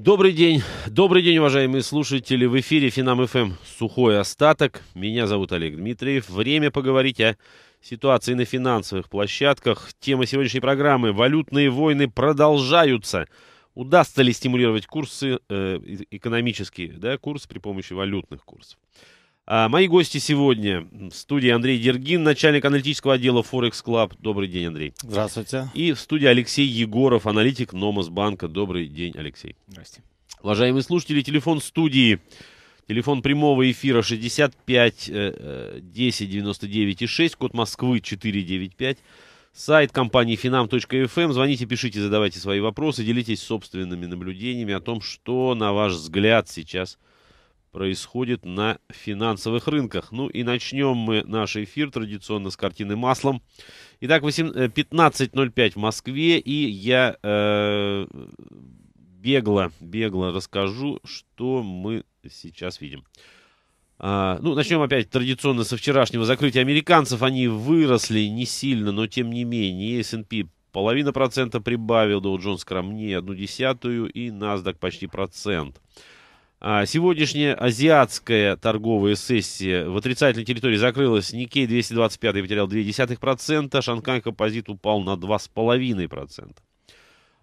Добрый день. Добрый день, уважаемые слушатели. В эфире Финам ФМ «Сухой остаток». Меня зовут Олег Дмитриев. Время поговорить о ситуации на финансовых площадках. Тема сегодняшней программы «Валютные войны продолжаются». Удастся ли стимулировать курсы э, экономические, да, курс при помощи валютных курсов? А, мои гости сегодня в студии Андрей Дергин, начальник аналитического отдела Forex Club. Добрый день, Андрей. Здравствуйте. И в студии Алексей Егоров, аналитик Номосбанка. Добрый день, Алексей. Здравствуйте. Уважаемые слушатели, телефон студии, телефон прямого эфира 65 10 99 6, код Москвы 495. Сайт компании finam.fm. Эм. Звоните, пишите, задавайте свои вопросы, делитесь собственными наблюдениями о том, что, на ваш взгляд, сейчас происходит на финансовых рынках. Ну и начнем мы наш эфир традиционно с картины маслом. Итак, 15.05 э, в Москве, и я э, бегло, бегло расскажу, что мы сейчас видим. А, ну, начнем опять традиционно со вчерашнего закрытия американцев. Они выросли не сильно, но тем не менее. S&P половина процента прибавил, Dow Jones скромнее, одну десятую, и NASDAQ почти процент. процент. А, сегодняшняя азиатская торговая сессия в отрицательной территории закрылась. Никей 225 потерял 0,2%, Шанхай композит упал на 2,5%.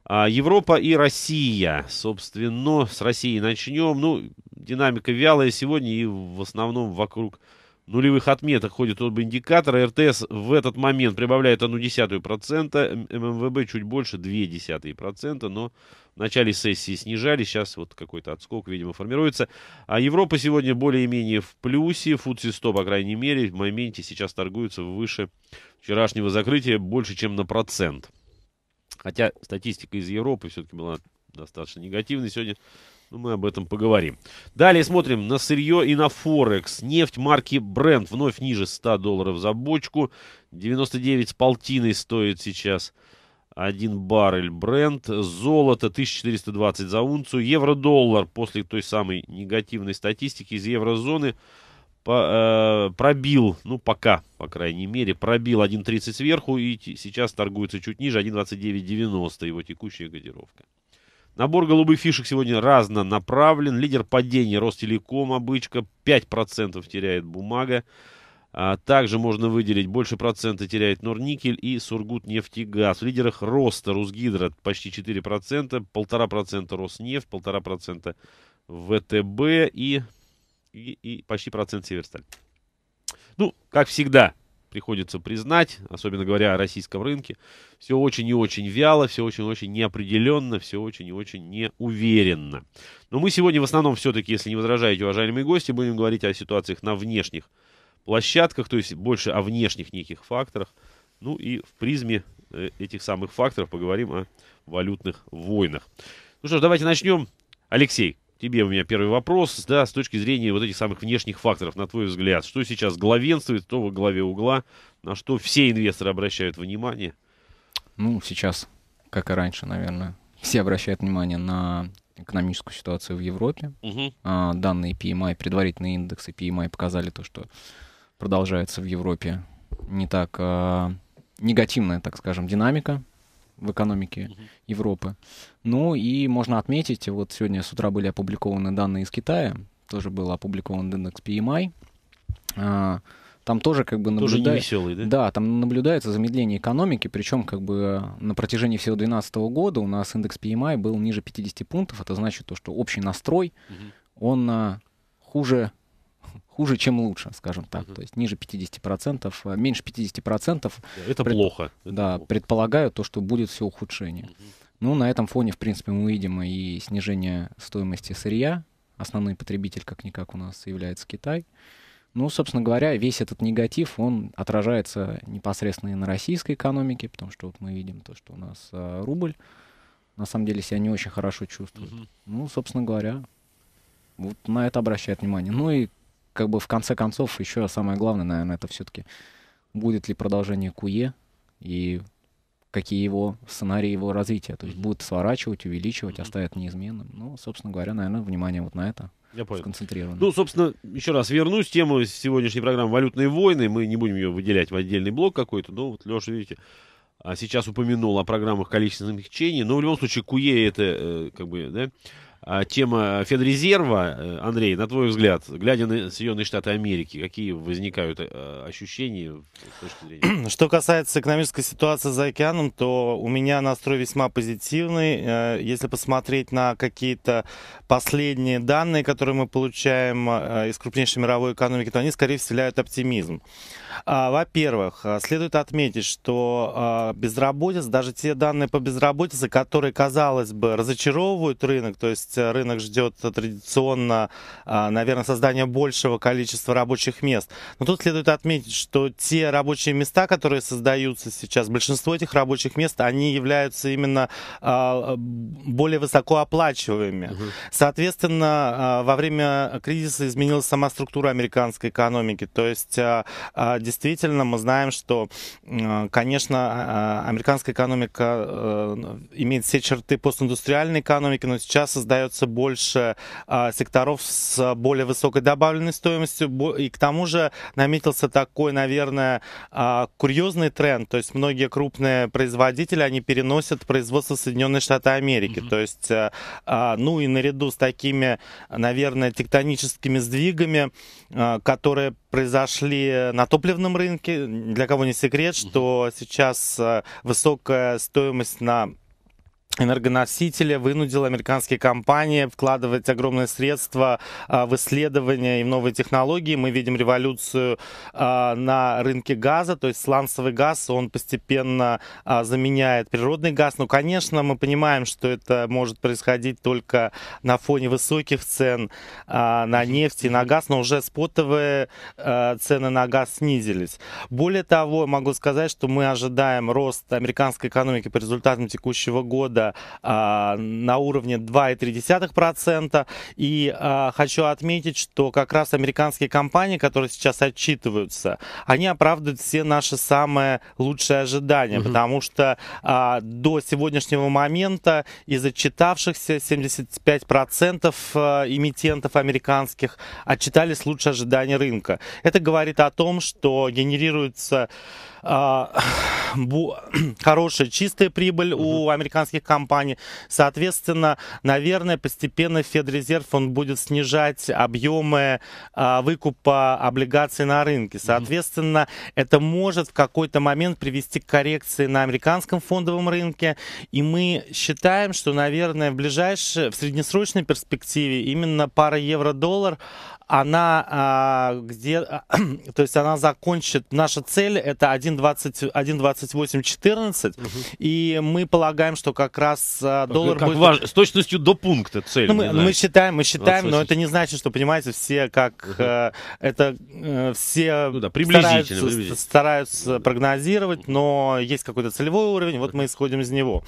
А, Европа и Россия. Собственно, с Россией начнем. Ну, динамика вялая сегодня и в основном вокруг нулевых отметок ходит оба индикатора. РТС в этот момент прибавляет 1,1%, ММВБ чуть больше 0,2%, но в начале сессии снижали, сейчас вот какой-то отскок, видимо, формируется. А Европа сегодня более-менее в плюсе, Фудси 100, по крайней мере, в моменте сейчас торгуется выше вчерашнего закрытия больше, чем на процент. Хотя статистика из Европы все-таки была достаточно негативной. Сегодня но ну, мы об этом поговорим. Далее смотрим на сырье и на Форекс. Нефть марки Brent вновь ниже 100 долларов за бочку. 99 с полтиной стоит сейчас. один баррель бренд, золото 1420 за унцию, евро-доллар после той самой негативной статистики из еврозоны по, э, пробил, ну пока, по крайней мере, пробил 1.30 сверху и сейчас торгуется чуть ниже, 1.2990 его текущая годировка. Набор голубых фишек сегодня разнонаправлен. Лидер падения Ростелеком, обычка, 5% теряет бумага. А также можно выделить больше процента теряет Норникель и Сургутнефтегаз. В лидерах роста Русгидро почти 4%, 1,5% Роснефть, 1,5% ВТБ и, и, и почти процент Северсталь. Ну, как всегда, приходится признать, особенно говоря о российском рынке, все очень и очень вяло, все очень и очень неопределенно, все очень и очень неуверенно. Но мы сегодня в основном все-таки, если не возражаете, уважаемые гости, будем говорить о ситуациях на внешних площадках, то есть больше о внешних неких факторах. Ну и в призме э, этих самых факторов поговорим о валютных войнах. Ну что ж, давайте начнем. Алексей, тебе у меня первый вопрос, да, с точки зрения вот этих самых внешних факторов, на твой взгляд, что сейчас главенствует, то во главе угла, на что все инвесторы обращают внимание? Ну, сейчас, как и раньше, наверное, все обращают внимание на экономическую ситуацию в Европе. Угу. А, данные PMI, предварительные индексы PMI показали то, что продолжается в Европе не так а, негативная, так скажем, динамика в экономике угу. Европы. Ну и можно отметить, вот сегодня с утра были опубликованы данные из Китая, тоже был опубликован индекс PMI. А, там тоже как бы наблюдается... Тоже веселый, да? Да, там наблюдается замедление экономики, причем как бы на протяжении всего 2012 года у нас индекс PMI был ниже 50 пунктов, это значит то, что общий настрой, угу. он а, хуже хуже, чем лучше, скажем так. Uh-huh. То есть ниже 50%, а меньше 50%. Это пред... плохо. Это да, плохо. предполагаю то, что будет все ухудшение. Uh-huh. Ну, на этом фоне, в принципе, мы видим и снижение стоимости сырья. Основной потребитель, как-никак, у нас является Китай. Ну, собственно говоря, весь этот негатив, он отражается непосредственно и на российской экономике, потому что вот мы видим то, что у нас а, рубль, на самом деле, себя не очень хорошо чувствует. Uh-huh. Ну, собственно говоря, вот на это обращает внимание. Ну и как бы в конце концов еще самое главное, наверное, это все-таки будет ли продолжение Куе и какие его сценарии его развития. То есть будут сворачивать, увеличивать, оставить а неизменным. Ну, собственно говоря, наверное, внимание вот на это я понял. сконцентрировано. Ну, собственно, еще раз вернусь. Тему сегодняшней программы «Валютные войны». Мы не будем ее выделять в отдельный блок какой-то. Но вот Леша, видите, а сейчас упомянул о программах количественных смягчений. Но в любом случае, Куе это э, как бы, да, а, тема э, Федрезерва, э, Андрей, на твой взгляд, глядя на Соединенные Штаты Америки, какие возникают э, ощущения Что касается экономической ситуации за океаном, то у меня настрой весьма позитивный. Если посмотреть на какие-то последние данные, которые мы получаем из крупнейшей мировой экономики, то они скорее вселяют оптимизм. А, во-первых, следует отметить, что безработица, даже те данные по безработице, которые, казалось бы, разочаровывают рынок, то есть есть э, рынок ждет традиционно, а, наверное, создания большего количества рабочих мест. Но тут следует отметить, что те рабочие места, которые создаются сейчас, большинство этих рабочих мест, они являются именно а, более высокооплачиваемыми. Угу. Соответственно, а, во время кризиса изменилась сама структура американской экономики. То есть, действительно, мы знаем, что, конечно, американская экономика э, имеет все черты постиндустриальной экономики, но сейчас создается касаются больше а, секторов с более высокой добавленной стоимостью. И к тому же наметился такой, наверное, а, курьезный тренд. То есть многие крупные производители, они переносят производство в Соединенные Штаты Америки. Mm-hmm. То есть, а, а, ну и наряду с такими, наверное, тектоническими сдвигами, а, которые произошли на топливном рынке, для кого не секрет, что сейчас а, высокая стоимость на энергоносителя вынудил американские компании вкладывать огромные средства а, в исследования и в новые технологии. Мы видим революцию а, на рынке газа, то есть сланцевый газ, он постепенно а, заменяет природный газ. Но, конечно, мы понимаем, что это может происходить только на фоне высоких цен на нефть и на газ, но уже спотовые цены на газ снизились. Более того, могу сказать, что мы ожидаем рост американской экономики по результатам текущего года а, на уровне 2,3%. И а, хочу отметить, что как раз американские компании, которые сейчас отчитываются, они оправдывают все наши самые лучшие ожидания, угу. потому что а, до сегодняшнего момента из отчитавшихся 75% а, эмитентов американских отчитались лучше ожидания рынка. Это говорит о том, что генерируется а, хорошая чистая прибыль у американских компаний. Соответственно, наверное, постепенно Федрезерв он будет снижать объемы а, выкупа облигаций на рынке. Соответственно, это может в какой-то момент привести к коррекции на американском фондовом рынке. И мы считаем, что, наверное, в ближайшее, в среднесрочной перспективе именно пара евро-доллар она а, где, а, то есть она закончит, наша цель это 1.28.14, угу. и мы полагаем, что как раз а, доллар как будет... Важ... С точностью до пункта цель. Ну, мы, мы считаем, мы считаем, 28. но это не значит, что, понимаете, все как угу. э, это э, все ну, да, приблизительно, стараются, приблизительно. стараются прогнозировать, но есть какой-то целевой уровень, вот мы исходим из него.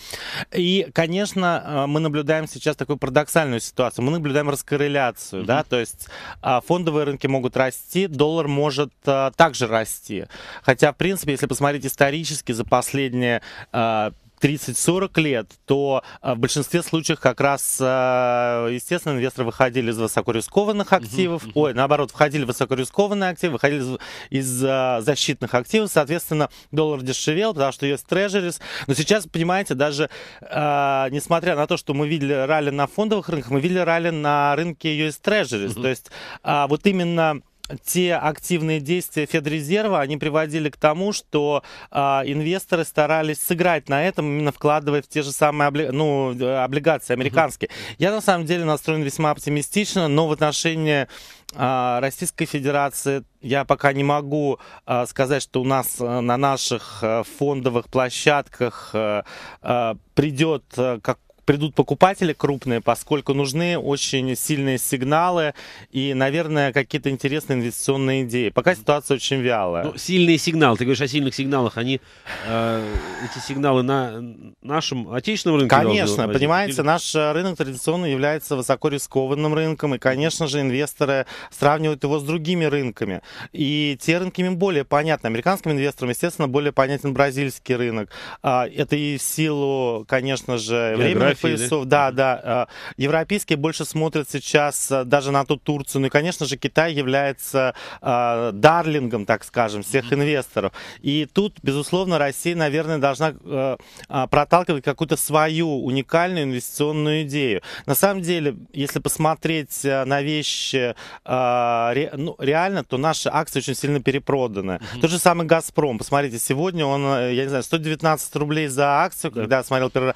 И, конечно, мы наблюдаем сейчас такую парадоксальную ситуацию, мы наблюдаем раскорреляцию, угу. да, то есть а, фондовые рынки могут расти, доллар может а, также расти. Хотя, в принципе, если посмотреть исторически за последние а, 30-40 лет, то а, в большинстве случаев как раз, а, естественно, инвесторы выходили из высокорискованных активов, uh-huh, uh-huh. ой, наоборот, входили в высокорискованные активы, выходили из, из а, защитных активов, соответственно, доллар дешевел, потому что есть трежерис. Но сейчас, понимаете, даже э, несмотря на то, что мы видели ралли на фондовых рынках, мы видели ралли на рынке US Treasuries. Uh-huh. То есть э, вот именно те активные действия Федрезерва, они приводили к тому, что э, инвесторы старались сыграть на этом, именно вкладывая в те же самые обли... ну, э, облигации американские. Mm-hmm. Я на самом деле настроен весьма оптимистично, но в отношении э, Российской Федерации я пока не могу э, сказать, что у нас э, на наших э, фондовых площадках э, э, придет э, как придут покупатели крупные, поскольку нужны очень сильные сигналы и, наверное, какие-то интересные инвестиционные идеи. Пока ситуация очень вялая. Ну, сильные сигналы, ты говоришь о сильных сигналах, они э, эти сигналы на нашем отечественном рынке? Конечно, понимаете, Или... наш э, рынок традиционно является высоко рискованным рынком, и, конечно же, инвесторы сравнивают его с другими рынками. И те рынки им более понятны. Американским инвесторам, естественно, более понятен бразильский рынок. А, это и в силу, конечно же, времени поясов, да, да. Э, европейские больше смотрят сейчас э, даже на ту Турцию. Ну и, конечно же, Китай является э, дарлингом, так скажем, всех инвесторов. И тут, безусловно, Россия, наверное, должна проталкивать какую-то свою уникальную инвестиционную идею. На самом деле, если посмотреть на вещи ну, реально, то наши акции очень сильно перепроданы. Mm-hmm. же самый «Газпром». Посмотрите, сегодня он, я не знаю, 119 рублей за акцию, когда я смотрел первый,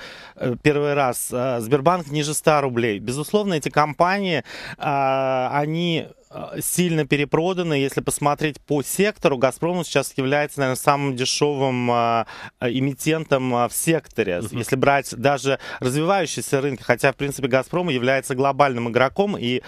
первый раз сейчас Сбербанк ниже 100 рублей. Безусловно, эти компании, а, они Э, сильно перепроданы. Если посмотреть по сектору, «Газпром» сейчас является, наверное, самым дешевым э, э, эмитентом в секторе. Uh-huh. Если брать даже развивающиеся рынки, хотя, в принципе, «Газпром» является глобальным игроком, и,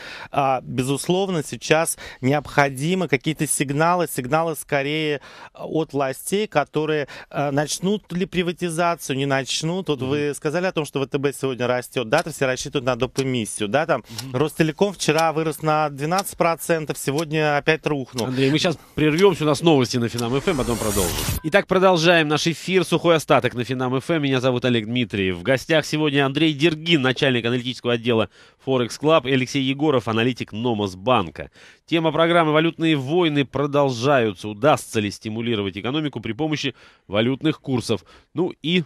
безусловно, сейчас необходимы какие-то сигналы, сигналы скорее от властей, которые начнут ли приватизацию, не начнут. Вот uh-huh. вы сказали о том, что ВТБ сегодня растет, да, то все рассчитывают на доп. эмиссию, да, там uh-huh. Ростелеком вчера вырос на 12%, процентов сегодня опять рухнул. Андрей, мы сейчас прервемся, у нас новости на Финам ФМ, эм, а потом продолжим. Итак, продолжаем наш эфир «Сухой остаток» на Финам ФМ. Эм. Меня зовут Олег Дмитриев. В гостях сегодня Андрей Дергин, начальник аналитического отдела Forex Club, и Алексей Егоров, аналитик Номос Банка. Тема программы «Валютные войны» продолжаются. Удастся ли стимулировать экономику при помощи валютных курсов? Ну и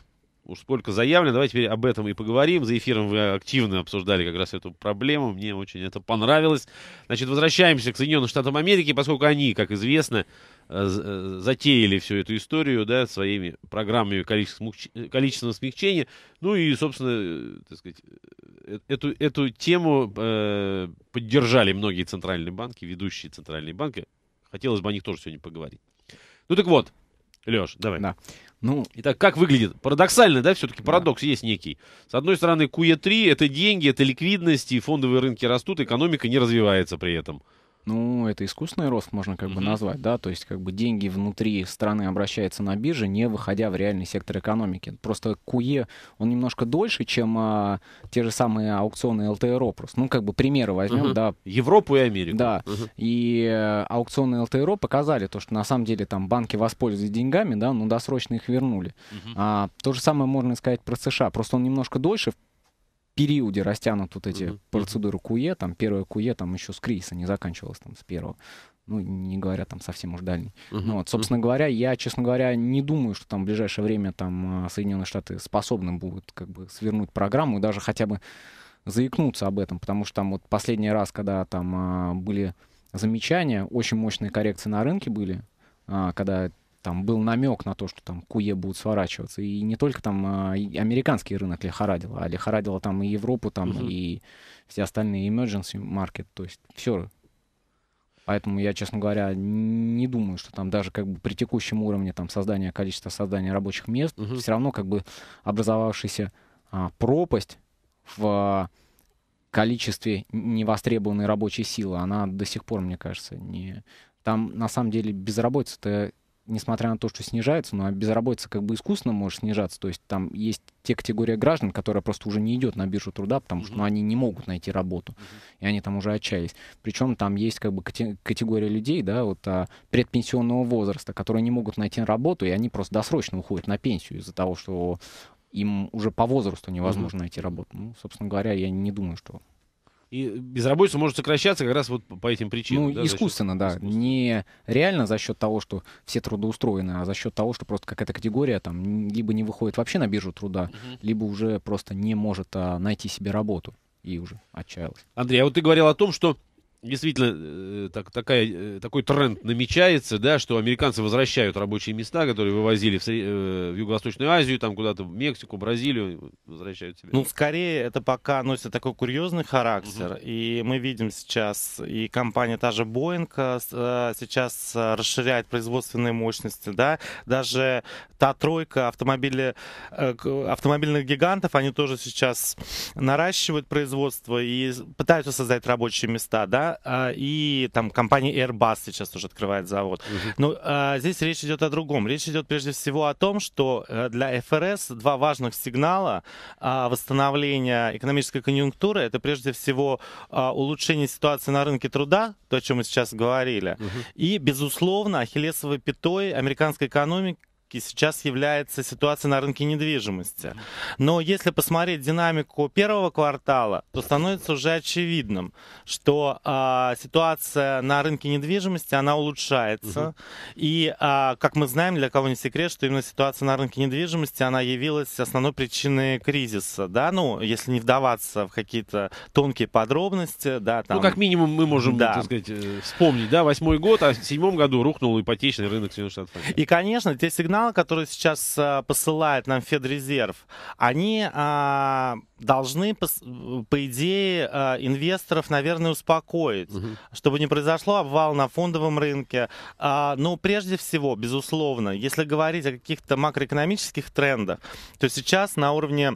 уж сколько заявлено, давайте теперь об этом и поговорим. За эфиром вы активно обсуждали как раз эту проблему, мне очень это понравилось. Значит, возвращаемся к Соединенным Штатам Америки, поскольку они, как известно, э, э, затеяли всю эту историю, да, своими программами количественного смягчения. Ну и, собственно, э, так сказать, эту, эту тему э, поддержали многие центральные банки, ведущие центральные банки. Хотелось бы о них тоже сегодня поговорить. Ну так вот, Леш, давай. Да. Ну, Итак, как выглядит? Парадоксально, да, все-таки парадокс да. есть некий. С одной стороны, QE3 — это деньги, это ликвидность, и фондовые рынки растут, экономика не развивается при этом. Ну, это искусственный рост можно как бы назвать, да, то есть как бы деньги внутри страны обращаются на бирже, не выходя в реальный сектор экономики. Просто куе e, он немножко дольше, чем а, те же самые аукционы ЛТРО просто. Ну, как бы примеры возьмем, mm да. Европу и Америку. Да, mm и э, аукционы ЛТРО показали то, что на самом деле там банки воспользовались деньгами, да, но досрочно их вернули. mm А, то же самое можно сказать про США, просто он немножко дольше, периоде растянут вот эти mm-hmm. процедуры КУЕ, там первое КУЕ там еще с Криса не заканчивалось там с первого. Ну, не говоря там совсем уж дальний. Uh-huh. Ну, вот, собственно uh-huh. говоря, я, честно говоря, не думаю, что там в ближайшее время там а, Соединенные Штаты способны будут как бы свернуть программу и даже хотя бы заикнуться об этом, потому что там вот последний раз, когда там а, были замечания, очень мощные коррекции на рынке были, а, когда там был намек на то, что там куе будут сворачиваться. И не только там а, американский рынок лихорадил, а лихорадило там и Европу, там угу. и все остальные emergency market, то есть все. Поэтому я, честно говоря, не думаю, что там даже как бы при текущем уровне там создания количества создания рабочих мест угу. все равно как бы образовавшаяся а, пропасть в количестве невостребованной рабочей силы, она до сих пор, мне кажется, не... Там, на самом деле, безработица-то несмотря на то, что снижается, но а безработица как бы искусственно может снижаться. То есть там есть те категории граждан, которые просто уже не идет на биржу труда, потому что ну, они не могут найти работу, и они там уже отчаялись. Причем там есть как бы категория людей, да, вот а, предпенсионного возраста, которые не могут найти работу, и они просто досрочно уходят на пенсию из-за того, что им уже по возрасту невозможно найти работу. Ну, собственно говоря, я не думаю, что и безработица может сокращаться как раз вот по этим причинам. Ну, да, искусственно, да. Искусственно. Не реально за счет того, что все трудоустроены, а за счет того, что просто какая-то категория там либо не выходит вообще на биржу труда, угу. либо уже просто не может а, найти себе работу и уже отчаялась. Андрей, а вот ты говорил о том, что действительно э, так, такая, э, такой тренд намечается, да, что американцы возвращают рабочие места, которые вывозили в, э, в Юго-Восточную Азию, там куда-то в Мексику, Бразилию, возвращают себе. Ну, скорее, это пока носит такой курьезный характер, угу. и мы видим сейчас, и компания та же Boeing сейчас расширяет производственные мощности, да, даже та тройка автомобили, автомобильных гигантов, они тоже сейчас наращивают производство и пытаются создать рабочие места, да, а, и там компания Airbus сейчас тоже открывает завод. Угу. Ну, Но а, здесь речь идет о другом. Речь идет прежде всего о том, что э, для ФРС два важных сигнала а, восстановления экономической конъюнктуры это прежде всего улучшение ситуации на рынке труда, то, о чем мы сейчас говорили, угу. и, безусловно, ахиллесовой пятой американской экономики и сейчас является ситуация на рынке недвижимости. Но если посмотреть динамику первого квартала, то становится уже очевидным, что а, ситуация на рынке недвижимости она улучшается. Угу. И а, как мы знаем, для кого не секрет, что именно ситуация на рынке недвижимости она явилась основной причиной кризиса, да, ну если не вдаваться в какие-то тонкие подробности, да, ну, там. Ну как минимум мы можем, да. так сказать, э, вспомнить, да, восьмой год, а в седьмом году рухнул ипотечный рынок Соединенных Штатов. И конечно, те сигналы сигналы, которые сейчас э, посылает нам Федрезерв, они а, должны, по идее, а, инвесторов, наверное, успокоить, угу. чтобы не произошло обвал на фондовом рынке. А, но прежде всего, безусловно, если говорить о каких-то макроэкономических трендах, то сейчас на уровне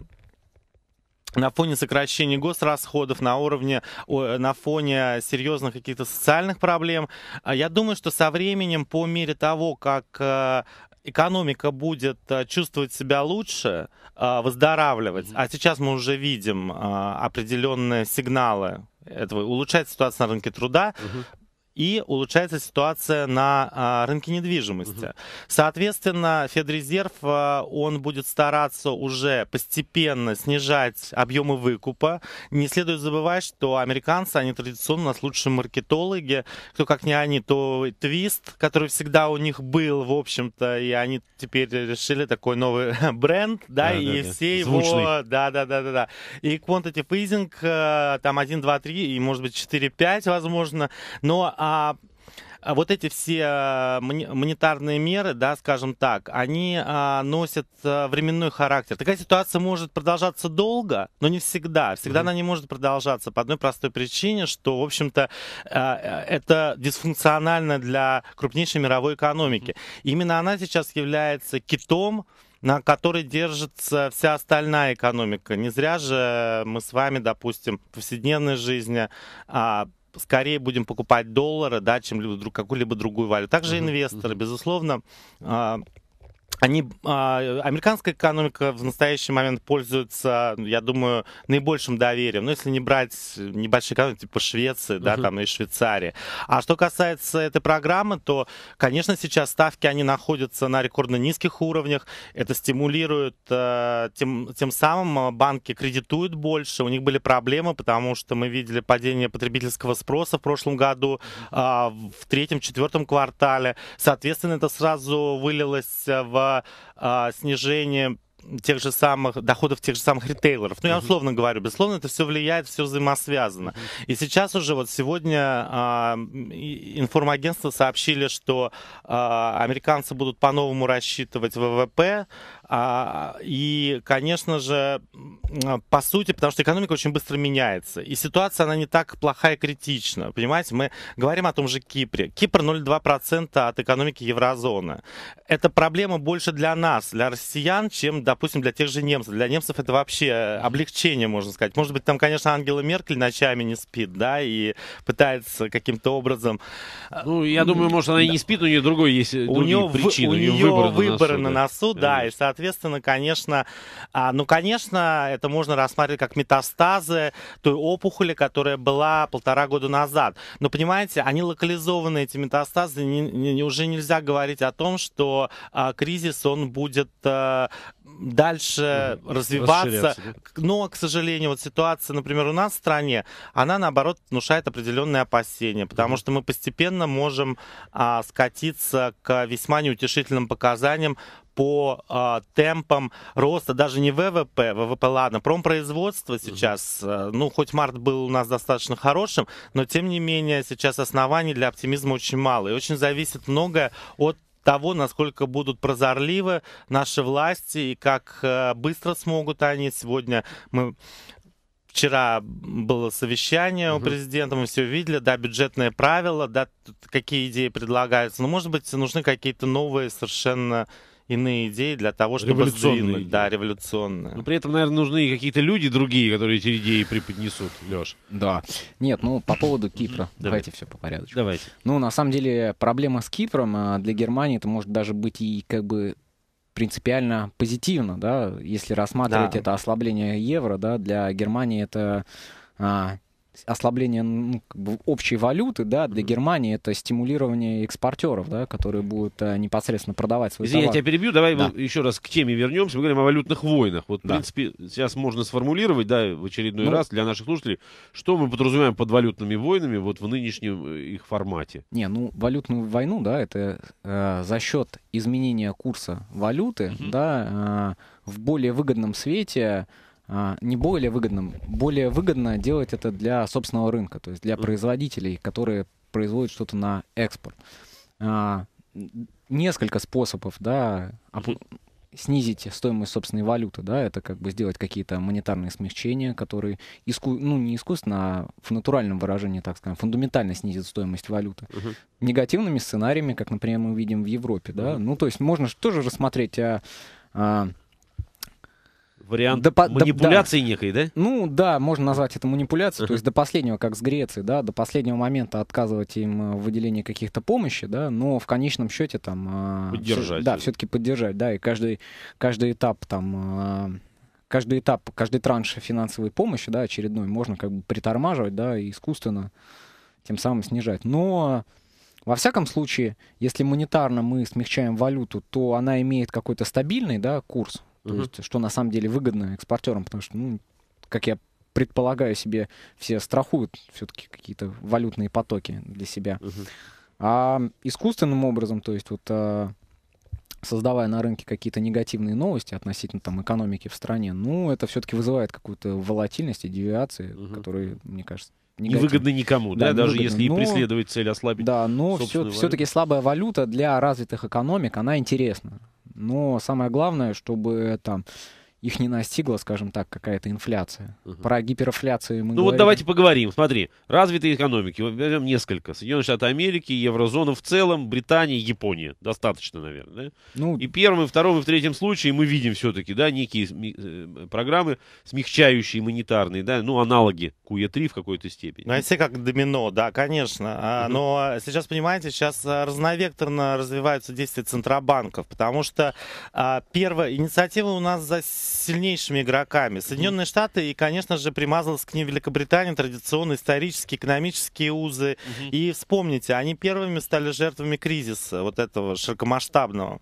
на фоне сокращения госрасходов, на уровне, на фоне серьезных каких-то социальных проблем. Я думаю, что со временем, по мере того, как э, экономика будет э, чувствовать себя лучше, э, выздоравливать. А сейчас мы уже видим э, определенные сигналы этого. улучшает ситуацию на рынке труда. Угу и улучшается ситуация на а, рынке недвижимости. Угу. Соответственно, Федрезерв, а, он будет стараться уже постепенно снижать объемы выкупа. Не следует забывать, что американцы, они традиционно у нас лучшие маркетологи. Кто как не они, то твист, который всегда у них был, в общем-то, и они теперь решили такой новый бренд, да, да и да, все да. его... Да, да, да, да, да. И quantitative easing, э, там 1, 2, 3, и может быть 4, 5, возможно. Но а, а вот эти все а, монетарные меры, да, скажем так, они а, носят а, временной характер. Такая ситуация может продолжаться долго, но не всегда. Всегда mm-hmm. она не может продолжаться по одной простой причине, что, в общем-то, а, это дисфункционально для крупнейшей мировой экономики. И именно она сейчас является китом на которой держится вся остальная экономика. Не зря же мы с вами, допустим, в повседневной жизни а, скорее будем покупать доллары, да, чем какую-либо другую валюту. Также инвесторы, безусловно, а, они, а, американская экономика в настоящий момент пользуется, я думаю, наибольшим доверием. Ну, если не брать небольшие экономики, типа Швеции, uh-huh. да, там и Швейцарии. А что касается этой программы, то, конечно, сейчас ставки, они находятся на рекордно низких уровнях. Это стимулирует, э, тем, тем самым э, банки кредитуют больше. У них были проблемы, потому что мы видели падение потребительского спроса в прошлом году, а, в третьем-четвертом квартале. Соответственно, это сразу вылилось в в а, снижение тех же самых доходов тех же самых ритейлеров. Ну, я условно говорю, безусловно, это все влияет, все взаимосвязано. И сейчас уже вот сегодня э, информагентства сообщили, что э, американцы будут по-новому рассчитывать ВВП, а, и, конечно же, а, по сути, потому что экономика очень быстро меняется. И ситуация, она не так плоха и критична. Понимаете, мы говорим о том же Кипре. Кипр 0,2% от экономики еврозоны. Это проблема больше для нас, для россиян, чем, допустим, для тех же немцев. Для немцев это вообще э, облегчение, можно сказать. Может быть, там, конечно, Ангела Меркель ночами не спит, да, и пытается каким-то образом... Э, ну, я думаю, может, она и не спит, но у нее другой есть у нее, причины. У, у нее выборы, на носу, на носу да и, соответственно, соответственно, конечно, а, ну, конечно, это можно рассматривать как метастазы той опухоли, которая была полтора года назад. Но, понимаете, они локализованы, эти метастазы, не, не, уже нельзя говорить о том, что а, кризис, он будет а, дальше развиваться. Но, к сожалению, вот ситуация, например, у нас в стране, она, наоборот, внушает определенные опасения, потому что мы постепенно можем а, скатиться к весьма неутешительным показаниям по а, темпам роста даже не ВВП, ВВП, ладно, промпроизводство сейчас, mm-hmm. ну, хоть март был у нас достаточно хорошим, но тем не менее сейчас оснований для оптимизма очень мало. И очень зависит многое от того, насколько будут прозорливы наши власти и как э, быстро смогут они. Сегодня мы Вчера было совещание угу. у президента, мы все видели, да, бюджетные правила, да, какие идеи предлагаются, но, ну, может быть, нужны какие-то новые совершенно иные идеи для того, чтобы сдвинуть. Да, революционные. Но при этом, наверное, нужны какие-то люди другие, которые эти идеи преподнесут, Леш. Да. Нет, ну, по поводу Кипра. Давайте, Давайте все по порядку. Давайте. Ну, на самом деле, проблема с Кипром а, для Германии, это может даже быть и как бы принципиально позитивно, да, если рассматривать да. это ослабление евро, да, для Германии это а, ослабление ну, как бы общей валюты, да, для Германии это стимулирование экспортеров, да, которые будут а, непосредственно продавать свои Извини, товары. я тебя перебью, давай да. еще раз к теме вернемся. Мы говорим о валютных войнах. Вот, в да. принципе, сейчас можно сформулировать, да, в очередной ну, раз для наших слушателей, что мы подразумеваем под валютными войнами вот в нынешнем э, их формате. Не, ну, валютную войну, да, это э, за счет изменения курса валюты, угу. да, э, в более выгодном свете а, не более выгодным. Более выгодно делать это для собственного рынка, то есть для производителей, которые производят что-то на экспорт. А, несколько способов, да, снизить стоимость собственной валюты, да, это как бы сделать какие-то монетарные смягчения, которые, иску... ну, не искусственно, а в натуральном выражении, так скажем, фундаментально снизит стоимость валюты. Uh-huh. Негативными сценариями, как, например, мы видим в Европе, да, uh-huh. ну, то есть можно тоже рассмотреть, а, а вариант до, манипуляции до, да. некой, да? Ну да, можно назвать это манипуляцией, uh-huh. то есть до последнего, как с Грецией, да, до последнего момента отказывать им э, в выделении каких-то помощи, да, но в конечном счете там... А, поддержать. Все, да, все-таки поддержать, да, и каждый, каждый этап там а, каждый этап, каждый транш финансовой помощи, да, очередной, можно как бы притормаживать, да, и искусственно тем самым снижать. Но во всяком случае, если монетарно мы смягчаем валюту, то она имеет какой-то стабильный да, курс, то угу. есть, что на самом деле выгодно экспортерам, потому что, ну, как я предполагаю себе, все страхуют все-таки какие-то валютные потоки для себя. Угу. А искусственным образом, то есть вот а, создавая на рынке какие-то негативные новости относительно там экономики в стране, ну это все-таки вызывает какую-то волатильность и девиации, угу. которые, мне кажется, негативны. невыгодны никому, да, да даже невыгодно. если но, и преследовать цель ослабить. Да, но все-таки все слабая валюта для развитых экономик она интересна, но самое главное, чтобы это их не настигла, скажем так, какая-то инфляция. Угу. uh Про гиперинфляцию мы Ну говорим. вот давайте поговорим. Смотри, развитые экономики, возьмем несколько. Соединенные Штаты Америки, еврозона в целом, Британия, Япония. Достаточно, наверное. Да? Ну... И первым, и втором, и в третьем случае мы видим все-таки, да, некие э, программы смягчающие монетарные, да, ну, аналоги КУЕ-3 в какой-то степени. Ну, все а как домино, да, конечно. Угу. uh Но а, сейчас, понимаете, сейчас разновекторно развиваются действия центробанков, потому что первая инициатива у нас за сильнейшими игроками. Соединенные mm. Штаты и, конечно же, примазалась к ним Великобритания, традиционные исторические, экономические узы. Mm-hmm. И вспомните, они первыми стали жертвами кризиса вот этого широкомасштабного.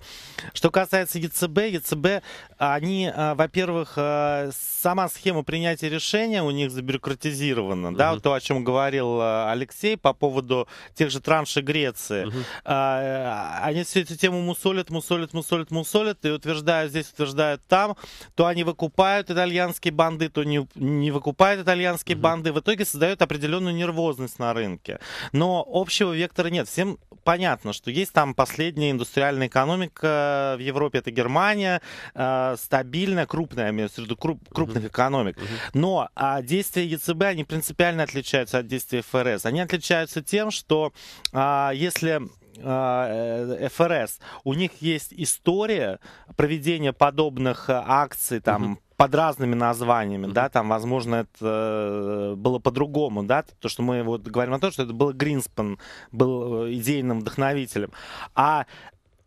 Что касается ЕЦБ, ЕЦБ, они, а, во-первых, а, сама схема принятия решения у них забюрократизирована, mm-hmm. да, то, о чем говорил а, Алексей по поводу тех же траншей Греции. Mm-hmm. Они всю эту тему мусолят, мусолят, мусолят, мусолят и утверждают здесь, утверждают там то они выкупают итальянские банды, то не, не выкупают итальянские угу. банды. В итоге создают определенную нервозность на рынке. Но общего вектора нет. Всем понятно, что есть там последняя индустриальная экономика в Европе, это Германия, э, стабильная, крупная, между виду, круп, крупных uh экономик. uh Но а, действия ЕЦБ, они принципиально отличаются от действий ФРС. Они отличаются тем, что а, если ФРС, а, э, у них есть история проведения подобных э, акций там угу под разными названиями, mm да, там, возможно, это э, было по-другому, да, то, что мы вот говорим о том, что это был Гринспен, был идейным вдохновителем, а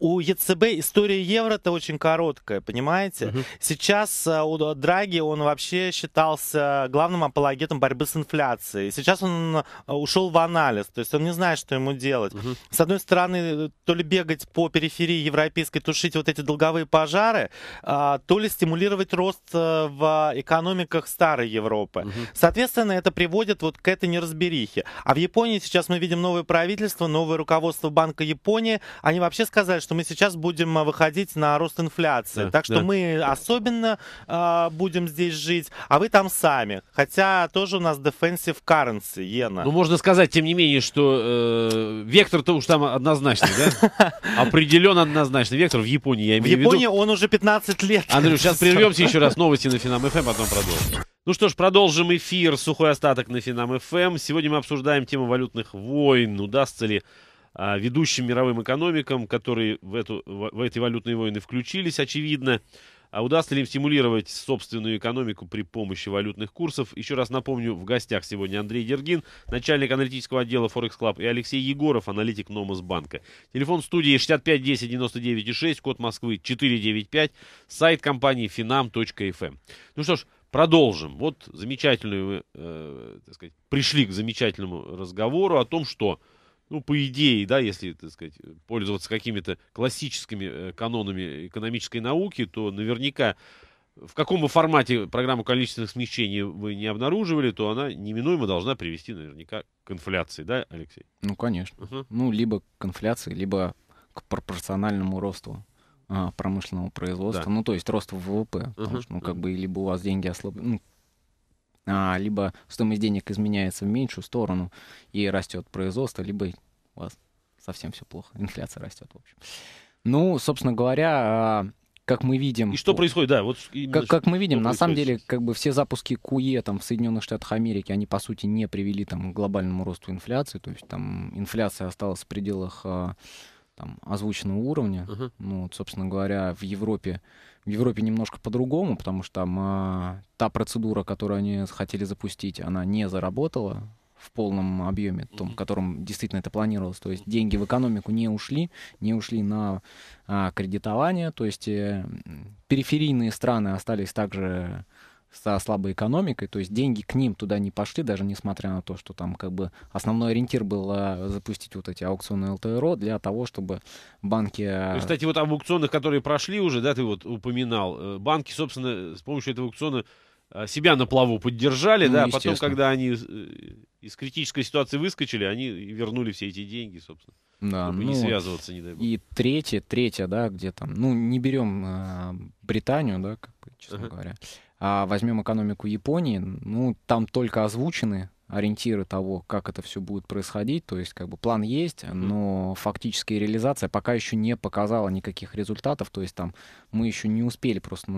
у ЕЦБ история евро-то очень короткая, понимаете? Угу. Сейчас э, у Драги он вообще считался главным апологетом борьбы с инфляцией. Сейчас он э, ушел в анализ, то есть он не знает, что ему делать. Угу. С одной стороны, то ли бегать по периферии европейской, тушить вот эти долговые пожары, а, то ли стимулировать рост э, в экономиках старой Европы. Угу. Соответственно, это приводит вот к этой неразберихе. А в Японии сейчас мы видим новое правительство, новое руководство Банка Японии. Они вообще сказали, что что мы сейчас будем а, выходить на рост инфляции. Да, так что да. мы особенно э, будем здесь жить, а вы там сами. Хотя тоже у нас defensive currency, иена. Ну, можно сказать, тем не менее, что э, вектор-то уж там однозначный, да? Определен однозначно. Вектор в Японии, я имею в виду. В Японии он уже 15 лет. Андрюш, сейчас прервемся еще раз. Новости на Финам ФМ, эм, потом продолжим. Ну что ж, продолжим эфир. Сухой остаток на Финам ФМ. Эм. Сегодня мы обсуждаем тему валютных войн. Удастся ли а, ведущим мировым экономикам, которые в, эту, в эти валютные войны включились, очевидно. А удастся ли им стимулировать собственную экономику при помощи валютных курсов? Еще раз напомню, в гостях сегодня Андрей Дергин, начальник аналитического отдела Forex Club, и Алексей Егоров, аналитик банка. Телефон студии 65 10 99 6, код Москвы 495, сайт компании finam.fm. Эм. Ну что ж, продолжим. Вот замечательную, э, так сказать, пришли к замечательному разговору о том, что ну, по идее, да, если, так сказать, пользоваться какими-то классическими э, канонами экономической науки, то наверняка в каком бы формате программу количественных смещений вы не обнаруживали, то она неминуемо должна привести наверняка к инфляции, да, Алексей? Ну, конечно. Угу. Ну, либо к инфляции, либо к пропорциональному росту а, промышленного производства, да. ну, то есть росту ВВП, угу. потому что, ну, как угу. бы, либо у вас деньги ослаб... ну, а, либо стоимость денег изменяется в меньшую сторону и растет производство, либо у вас совсем все плохо, инфляция растет, в общем. Ну, собственно говоря, а, как мы видим... И что происходит, да? Вот как, как мы видим, на самом деле, как бы все запуски КУЕ там, в Соединенных Штатах Америки, они, по сути, не привели там, к глобальному росту инфляции, то есть там инфляция осталась в пределах а, там, озвученного уровня. Uh-huh. Ну, вот, собственно говоря, в Европе, в Европе немножко по-другому, потому что там а, та процедура, которую они хотели запустить, она не заработала в полном объеме, том, в котором действительно это планировалось. То есть деньги в экономику не ушли, не ушли на а, кредитование. То есть э, периферийные страны остались также со слабой экономикой, то есть деньги к ним туда не пошли, даже несмотря на то, что там как бы основной ориентир был а, запустить вот эти аукционы ЛТРО для того, чтобы банки... А, кстати, вот об аукционах, которые прошли уже, да, ты вот упоминал, э, банки, собственно, с помощью этого аукциона а, себя на плаву поддержали, ну, да, потом, когда они э, из критической ситуации выскочили, они вернули все эти деньги, собственно. Да, чтобы ну, не связываться, не дай бог. И третье, третье, да, где там, ну, не берем э, Британию, да, как бы, честно ага. говоря, а возьмем экономику Японии, ну, там только озвучены ориентиры того, как это все будет происходить. То есть, как бы план есть, но фактически реализация пока еще не показала никаких результатов. То есть, там мы еще не успели просто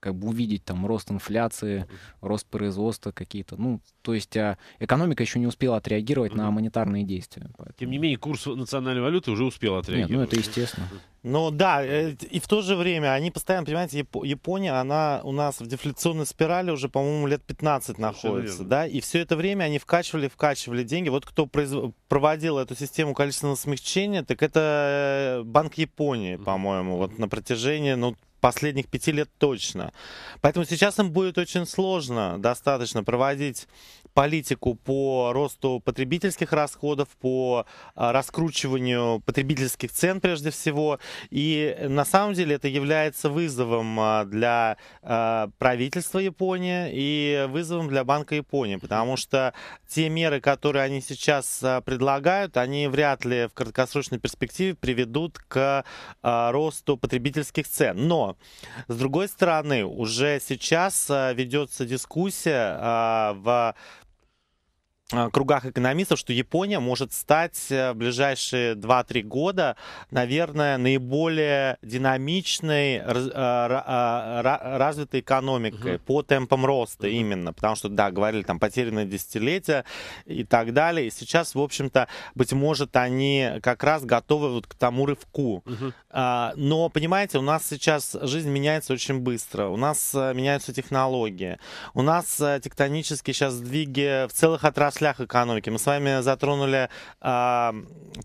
как бы увидеть там рост инфляции, рост производства какие-то. Ну, то есть а, экономика еще не успела отреагировать mm-hmm. на монетарные действия. Поэтому... Тем не менее, курс национальной валюты уже успел отреагировать. Нет, ну это естественно. Ну да, э, и в то же время они постоянно, понимаете, Япония, она у нас в дефляционной спирали уже, по-моему, лет 15 находится, да, и все это время они вкачивали, вкачивали деньги. Вот кто произ... проводил эту систему количественного смягчения, так это э, Банк Японии, по-моему, вот на протяжении, ну, последних пяти лет точно. Поэтому сейчас им будет очень сложно достаточно проводить политику по росту потребительских расходов, по а, раскручиванию потребительских цен прежде всего. И на самом деле это является вызовом а, для а, правительства Японии и вызовом для Банка Японии, потому что те меры, которые они сейчас предлагают, они вряд ли в краткосрочной перспективе приведут к росту потребительских цен. Но, с другой стороны, уже сейчас ведется дискуссия в Э, кругах экономистов, что Япония может стать э, в ближайшие 2-3 года, наверное, наиболее динамичной, э, развитой экономикой угу. по темпам роста угу. именно, потому что, да, говорили там потерянное десятилетие и так далее, и сейчас, в общем-то, быть может, они как раз готовы вот к тому рывку. Угу. Но, понимаете, у нас сейчас жизнь меняется очень быстро, у нас меняются технологии, у нас тектонические сейчас сдвиги в целых отраслях, отраслях экономики. Мы с вами затронули э,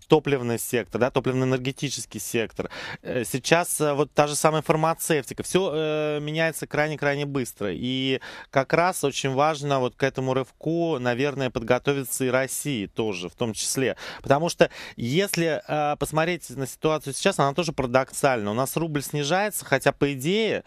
топливный сектор, да, топливно-энергетический сектор. Э, сейчас э, вот та же самая фармацевтика. Все э, меняется крайне-крайне быстро. И как раз очень важно вот к этому рывку, наверное, подготовиться и России тоже, в том числе. Потому что если э, посмотреть на ситуацию сейчас, она тоже парадоксальна. У нас рубль снижается, хотя по идее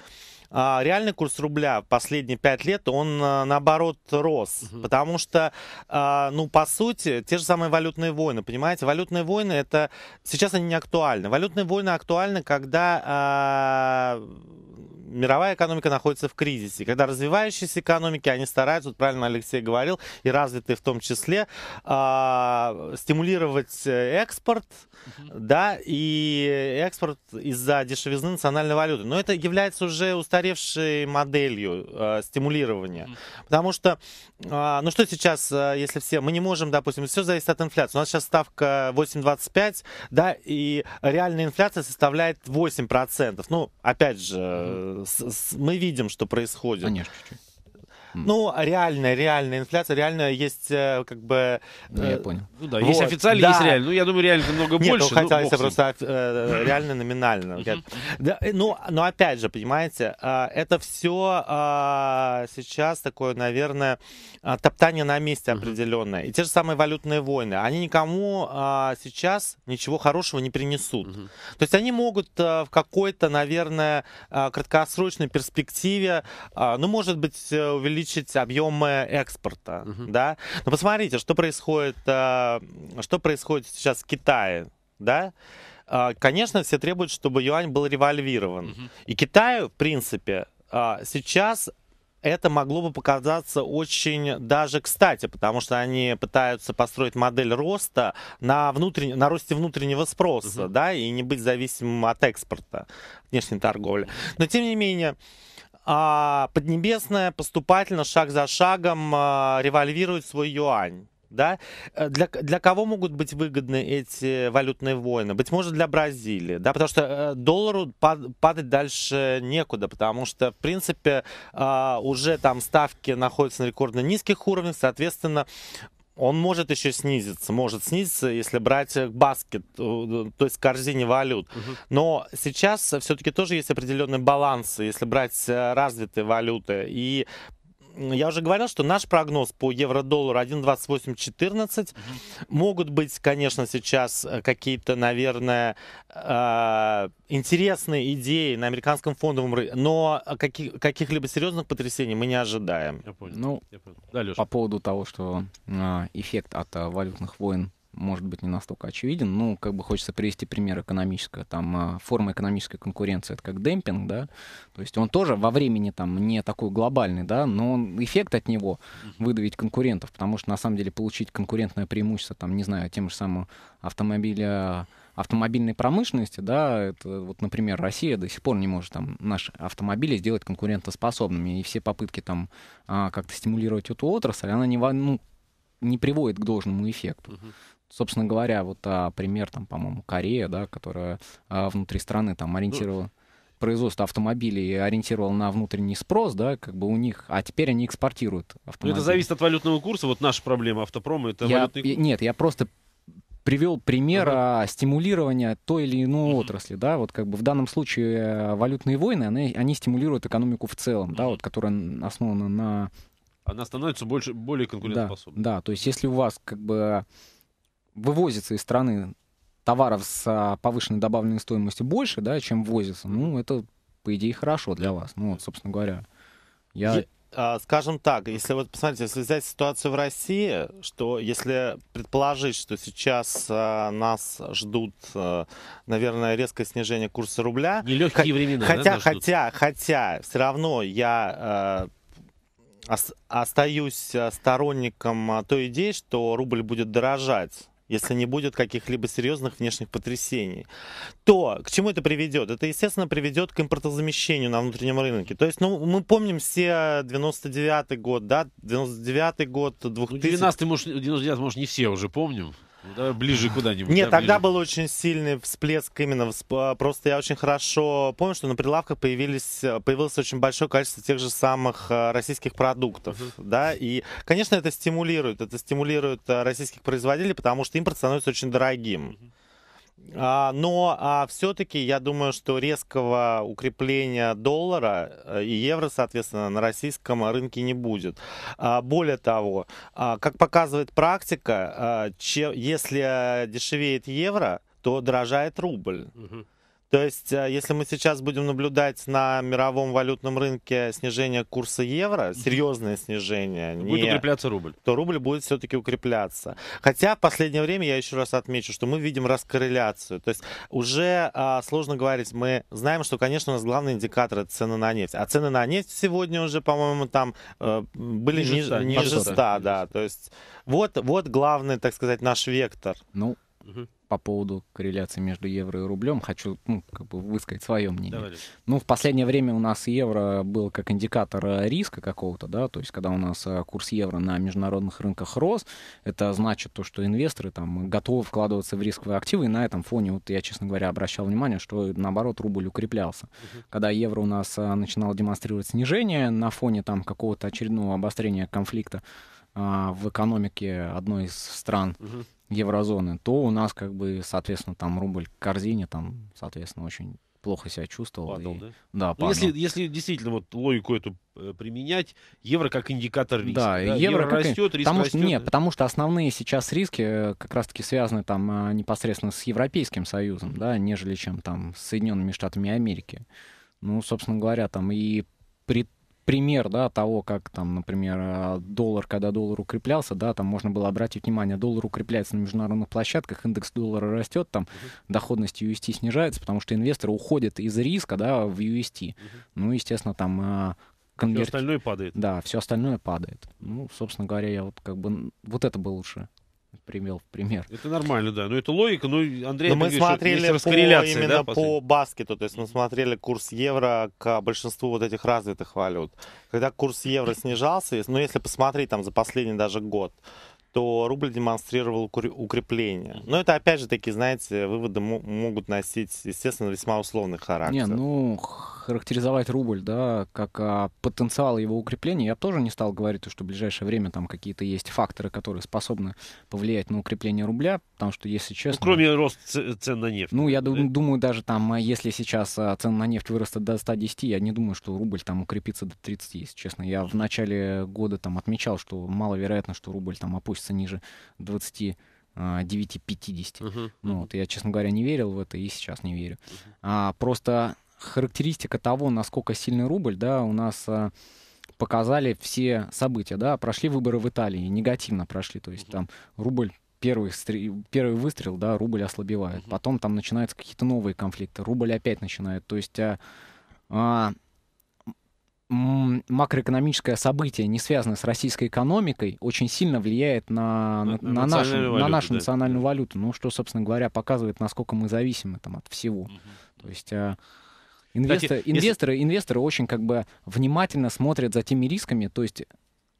а, реальный курс рубля последние пять лет, он а, наоборот рос. Угу. Потому что, а, ну, по сути, те же самые валютные войны, понимаете? Валютные войны, это сейчас они не актуальны. Валютные войны актуальны, когда... А, мировая экономика находится в кризисе. Когда развивающиеся экономики, они стараются, вот правильно Алексей говорил, и развитые в том числе, а, э, стимулировать экспорт, да, и экспорт из-за дешевизны национальной валюты. Но это является уже устаревшей моделью э, стимулирования. Потому что, э, ну что сейчас, э, если все, мы не можем, допустим, все зависит от инфляции. У нас сейчас ставка 8,25, да, и реальная инфляция составляет 8%. Ну, опять же, мы видим, что происходит. Конечно. Чуть-чуть. Ну, реальная, реальная инфляция, реально есть э, как бы... Да, ну, я э, понял. Ну, да, вот. Есть официально, да. есть реально. Ну, я думаю, реально намного Нет, ну, больше. Нет, ну, хотелось ну, просто э, э, реально номинально. ну, но опять же, понимаете, это все сейчас такое, наверное, топтание на месте определенное. И те же самые валютные войны, они никому сейчас ничего хорошего не принесут. То есть они могут в какой-то, наверное, краткосрочной перспективе, ну, может быть, увеличить увеличить объемы экспорта, Uh-huh. да. Но ну, посмотрите, что происходит, э, что происходит сейчас в Китае, да. Э, конечно, все требуют, чтобы юань был револьвирован. Uh-huh. И Китаю, в принципе, э, сейчас это могло бы показаться очень даже кстати, потому что они пытаются построить модель роста на, внутрен... на росте внутреннего спроса, Uh-huh. да, и не быть зависимым от экспорта, внешней торговли. Но тем не менее, а, поднебесная поступательно, шаг за шагом а, револьвирует свой юань. Да? Э, для, для кого могут быть выгодны эти валютные войны? Быть может, для Бразилии, да, потому что э, доллару падать дальше некуда, потому что, в принципе, а, уже там ставки находятся на рекордно низких уровнях, соответственно, он может еще снизиться, может снизиться, если брать э, баскет, э, то есть корзине валют. Угу. Но сейчас все-таки тоже есть определенный баланс, если брать э, развитые валюты. И я уже говорил, что наш прогноз по евро-доллару 1.2814. Могут быть, конечно, сейчас э, какие-то, наверное, а, интересные идеи на американском фондовом рынке, но каких- каких-либо серьезных потрясений мы не ожидаем. Я понял. Ну, я понял. Да, по поводу того, что а, эффект от э, валютных войн может быть, не настолько очевиден. Ну, как бы хочется привести пример экономического. Там а, форма экономической конкуренции — это как демпинг, да. То есть он тоже во времени там не такой глобальный, да, но эффект от него — выдавить конкурентов, потому что, на самом деле, получить конкурентное преимущество, там, не знаю, тем же самым автомобиля автомобильной промышленности, да, это вот, например, Россия до сих пор не может там наши автомобили сделать конкурентоспособными, и все попытки там а, как-то стимулировать эту отрасль, она не, ну, не приводит к должному эффекту. Uh-huh собственно говоря, вот а, пример, там, по-моему, Корея, да, которая а, внутри страны там ну, ориентировала производство автомобилей ориентировал на внутренний спрос, да, как бы у них, а теперь они экспортируют ну, автомобили. это зависит от валютного курса, вот наша проблема автопрома, это я, валютный... Нет, я просто привел пример uh-huh. стимулирования той или иной uh-huh. отрасли, да, вот как бы в данном случае э, валютные войны, они, они стимулируют экономику в целом, uh-huh. да, вот которая основана на... Она становится больше, более конкурентоспособной. Да, да, то есть если у вас как бы вывозится из страны товаров с а, повышенной добавленной стоимостью больше, да, чем возится, ну, это, по идее, хорошо для вас. Ну, вот, собственно говоря, я... А, скажем так, если вот посмотрите, если взять ситуацию в России, что если предположить, что сейчас а, нас ждут, наверное, резкое снижение курса рубля, нелегкие времена, хотя, да, хотя, хотя, все равно я остаюсь сторонником той идеи, что рубль будет дорожать если не будет каких-либо серьезных внешних потрясений. То к чему это приведет? Это, естественно, приведет к импортозамещению на внутреннем рынке. То есть, ну, мы помним все 99-й год, да, 99-й год, 2000... Ну, 90-й, может, 99 может, не все уже помним ближе куда-нибудь. Нет, да, тогда ближе. был очень сильный всплеск именно. Просто я очень хорошо помню, что на прилавках появились, появилось очень большое количество тех же самых э, российских продуктов. Uh-huh. Да, и, конечно, это стимулирует. Это стимулирует э, российских производителей, потому что импорт становится очень дорогим. Uh-huh. А, но а, все-таки я думаю, что резкого укрепления доллара э, и евро, соответственно, на российском рынке не будет. А, более того, как показывает практика, если дешевеет евро, то дорожает рубль. Угу. То есть, э, если мы сейчас будем наблюдать на мировом валютном рынке снижение курса евро, серьезное снижение, будет не, укрепляться рубль. То рубль будет все-таки укрепляться. Хотя в последнее время я еще раз отмечу, что мы видим раскорреляцию. То есть уже а, сложно говорить, мы знаем, что, конечно, у нас главный индикатор это цены на нефть. А цены на нефть сегодня уже, по-моему, там э, были ниже, ниже, 100, ниже 100, 100, да. То есть вот, вот главный, так сказать, наш вектор. Ну, угу по поводу корреляции между евро и рублем хочу ну, как бы высказать свое мнение. Давай. Ну, в последнее время у нас евро был как индикатор э, риска какого-то, да, то есть когда у нас э, курс евро на международных рынках рос, это значит то, что инвесторы там готовы вкладываться в рисковые активы, и на этом фоне, вот я, честно говоря, обращал внимание, что наоборот рубль укреплялся. Угу. Когда евро у нас э, начинал демонстрировать снижение на фоне там какого-то очередного обострения конфликта, а, в экономике одной из стран. Угу еврозоны, то у нас как бы, соответственно, там рубль к корзине, там, соответственно, очень плохо себя чувствовал. Падал, и, да? Да, ну, падал. если, если действительно вот логику эту э, применять, евро как индикатор риска. Да, да? евро, евро как... растет, риск потому растет. нет, потому что основные сейчас риски э, как раз-таки связаны там э, непосредственно с Европейским Союзом, да, нежели чем там с Соединенными Штатами Америки. Ну, собственно говоря, там и при пример, да, того, как там, например, а, доллар, когда доллар укреплялся, да, там можно было обратить внимание, доллар укрепляется на международных площадках, индекс доллара растет, там uh-huh. доходность UST снижается, потому что инвесторы уходят из риска, да, в UST. Uh-huh. Ну, естественно, там а, конверт... Все остальное падает. Да, все остальное падает. Ну, собственно говоря, я вот как бы вот это бы лучше примел в пример. Это нормально, да. Но ну, это логика. Ну, Андрей, но мы смотрели по, именно да, по, баскету, то есть мы смотрели курс евро к большинству вот этих развитых валют. Когда курс евро снижался, ну, если посмотреть там за последний даже год, то рубль демонстрировал укрепление. Но это, опять же таки, знаете, выводы могут носить, естественно, весьма условный характер. Не, ну, характеризовать рубль, да, как а, потенциал его укрепления, я тоже не стал говорить, что в ближайшее время там какие-то есть факторы, которые способны повлиять на укрепление рубля, потому что, если ну, честно... Ну, кроме роста цен на нефть. Ну, я да? думаю, даже там, а, если сейчас а, цены на нефть вырастут до 110, я не думаю, что рубль там укрепится до 30, если честно. Я в начале года там отмечал, что маловероятно, что рубль там опустится опустится ниже 29 50. uh Ну, вот я, честно говоря, не верил в это и сейчас не верю. А, просто характеристика того, насколько сильный рубль, да, у нас а, показали все события, да, прошли выборы в Италии, негативно прошли, то есть uh там рубль первый, стри первый выстрел, да, рубль ослабевает, uh-huh. потом там начинаются какие-то новые конфликты, рубль опять начинает, то есть а, а, макроэкономическое событие, не связанное с российской экономикой, очень сильно влияет на, на, на, на нашу, валюту, на нашу да. национальную валюту. Ну, что, собственно говоря, показывает, насколько мы зависимы там, от всего. Угу. То есть... А, Инвестор, Кстати, инвесторы, если... инвесторы очень как бы внимательно смотрят за теми рисками, то есть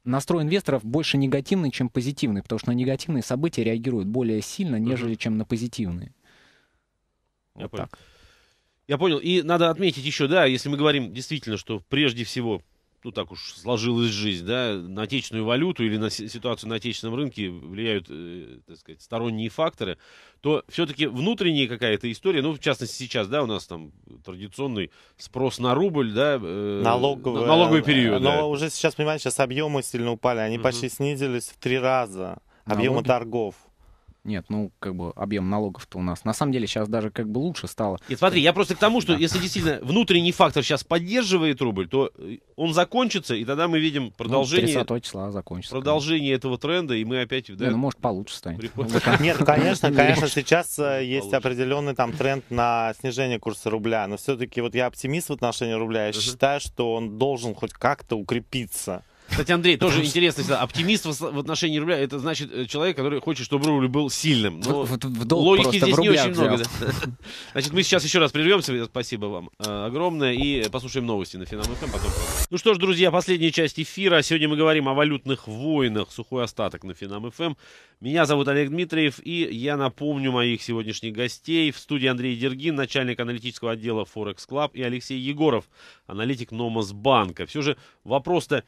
настрой инвесторов больше негативный, чем позитивный, потому что на негативные события реагируют более сильно, нежели угу. чем на позитивные. Я вот понял. Я понял. И надо отметить еще, да, если мы говорим действительно, что прежде всего, ну так уж сложилась жизнь, да, на отечественную валюту или на ситуацию на отечественном рынке влияют, э, так сказать, сторонние факторы, то все-таки внутренняя какая-то история, ну, в частности, сейчас, да, у нас там традиционный спрос на рубль, да, э, налоговый, налоговый э, период. Но да. уже сейчас, понимаете, сейчас объемы сильно упали, они угу. почти снизились в три раза, объемы Налоги? торгов. Нет, ну, как бы объем налогов-то у нас. На самом деле сейчас даже как бы лучше стало. И смотри, я просто к тому, что если действительно внутренний фактор сейчас поддерживает рубль, то э, он закончится, и тогда мы видим ну, продолжение... Ну, 30 числа закончится. Продолжение конечно. этого тренда, и мы опять... Да, Не, ну, может, получше станет. Приходим. Ну, Нет, ну, конечно, конечно, сейчас э, есть определенный там тренд на снижение курса рубля, но все-таки вот я оптимист в отношении рубля, я считаю, что он должен хоть как-то укрепиться. Кстати, Андрей, тоже интересно всегда. Оптимист в отношении рубля, это значит э, человек, который хочет, чтобы рубль был сильным. Но в, логики здесь не очень много. Да. Значит, мы сейчас еще раз прервемся. Спасибо вам э, огромное. И послушаем новости на Финам ФМ. Потом... Ну что ж, друзья, последняя часть эфира. Сегодня мы говорим о валютных войнах. Сухой остаток на Финам ФМ. Меня зовут Олег Дмитриев. И я напомню моих сегодняшних гостей. В студии Андрей Дергин, начальник аналитического отдела Forex Club. И Алексей Егоров, аналитик Номас Банка. Все же вопрос-то